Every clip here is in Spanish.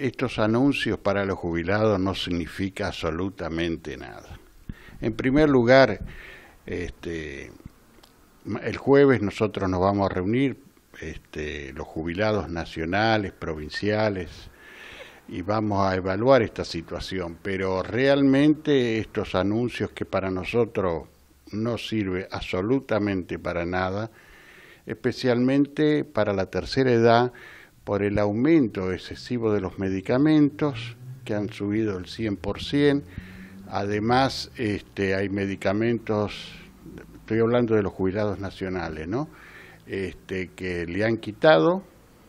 estos anuncios para los jubilados no significa absolutamente nada. En primer lugar, este, el jueves nosotros nos vamos a reunir, este, los jubilados nacionales, provinciales, y vamos a evaluar esta situación, pero realmente estos anuncios que para nosotros no sirve absolutamente para nada, especialmente para la tercera edad, por el aumento excesivo de los medicamentos, que han subido el 100%. Además, este, hay medicamentos, estoy hablando de los jubilados nacionales, este, que le han quitado,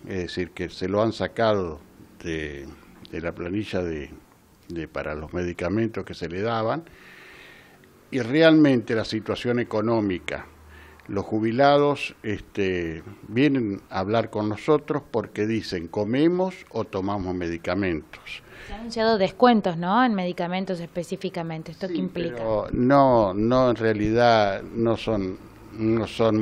es decir, que se lo han sacado de, la planilla de, para los medicamentos que se le daban. Y realmente la situación económica los jubilados este, vienen a hablar con nosotros porque dicen comemos o tomamos medicamentos. Se han anunciado descuentos, ¿no? En medicamentos específicamente. ¿Esto qué implica? no, no, en realidad no son,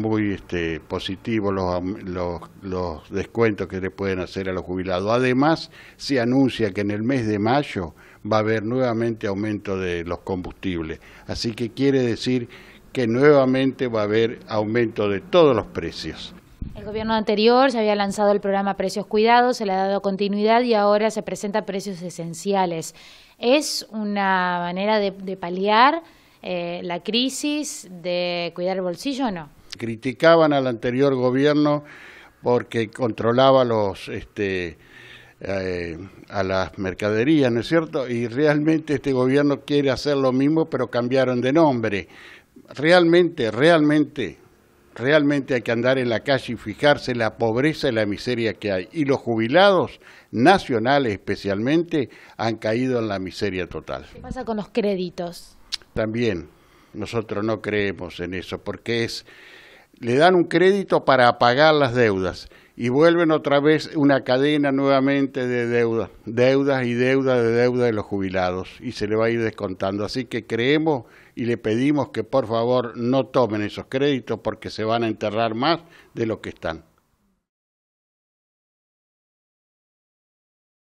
muy este, positivos los, los, los descuentos que le pueden hacer a los jubilados. Además, se anuncia que en el mes de mayo va a haber nuevamente aumento de los combustibles. Así que quiere decir que nuevamente va a haber aumento de todos los precios. El gobierno anterior se había lanzado el programa Precios Cuidados, se le ha dado continuidad y ahora se presenta precios esenciales. ¿Es una manera de, paliar eh, la crisis, de cuidar el bolsillo o no? Criticaban al anterior gobierno porque controlaba este, eh, a las mercaderías, ¿no es cierto? Y realmente este gobierno quiere hacer lo mismo, pero cambiaron de nombre realmente, realmente, realmente hay que andar en la calle y fijarse la pobreza y la miseria que hay. Y los jubilados nacionales especialmente han caído en la miseria total. ¿Qué pasa con los créditos? También, nosotros no creemos en eso, porque es, le dan un crédito para pagar las deudas y vuelven otra vez una cadena nuevamente de deudas, deudas y deudas de deuda de los jubilados y se le va a ir descontando. Así que creemos y le pedimos que por favor no tomen esos créditos porque se van a enterrar más de lo que están.